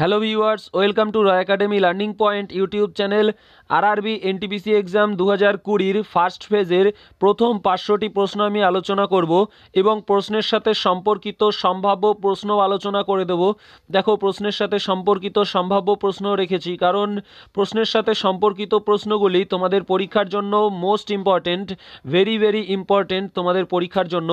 hello viewers welcome to Roy academy learning point YouTube channel RB NTPC exam দু হাজার কুড়ির first ফেজের প্রথম পাঁচশোটি প্রশ্ন আমি আলোচনা করব এবং প্রশ্নের সাথে সম্পর্কিত সম্ভাব্য প্রশ্ন আলোচনা করে দেব দেখো প্রশ্নের সাথে সম্পর্কিত সম্ভাব্য প্রশ্ন রেখেছি কারণ প্রশ্নের সাথে সম্পর্কিত প্রশ্নগুলি তোমাদের পরীক্ষার জন্য most important very very important তোমাদের পরীক্ষার জন্য